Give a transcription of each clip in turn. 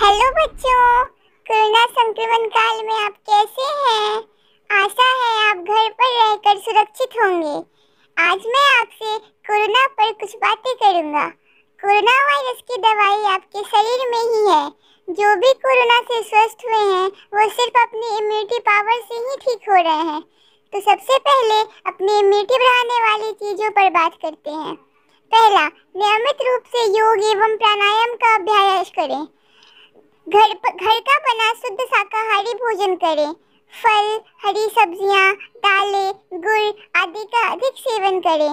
hello बच्चों corona संक्रमण काल में आप कैसे हैं आशा है आप घर पर रहकर सुरक्षित होंगे आज मैं आपसे कोरोना पर कुछ बातें करूंगा कोरोना वायरस की दवाई आपके शरीर में ही है जो भी कोरोना से स्वस्थ हुए हैं वो सिर्फ अपनी इम्यूनिटी पावर से ही ठीक हो रहे हैं तो सबसे पहले अपनी इम्यूनिटी बढ़ाने वाली चीज़ों पर बात करते हैं पहला नियमित रूप से योग एवं प्राणायाम का अभ्यास करें घर घर का बना शुद्ध शाकाहारी भोजन करें फल हरी सब्जियां, दालें गुड़ आदि का अधिक सेवन करें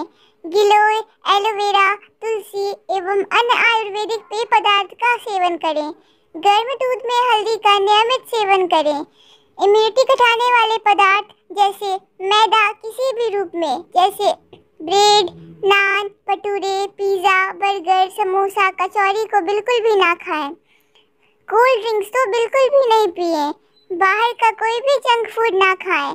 गिलोय एलोवेरा तुलसी एवं अन्य आयुर्वेदिक पेय पदार्थ का सेवन करें गर्म दूध में हल्दी का नियमित सेवन करें इम्यूनिटी घटाने वाले पदार्थ जैसे मैदा किसी भी रूप में जैसे bread naan bhature pizza burger samosa kachori को बिल्कुल भी ना खाएं कोल्ड ड्रिंक्स तो बिल्कुल भी नहीं पिए बाहर का कोई भी जंक फूड ना खाए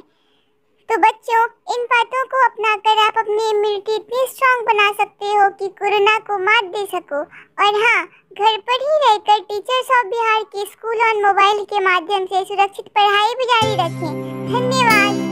तो बच्चों इन बातों को अपना कर आप अपनी इम्यूनिटी इतनी स्ट्रांग बना सकते हो कि कोरोना को मात दे सको और हाँ घर पर ही रहकर टीचर्स ऑफ बिहार के स्कूल और मोबाइल के माध्यम से सुरक्षित पढ़ाई भी जारी रखें धन्यवाद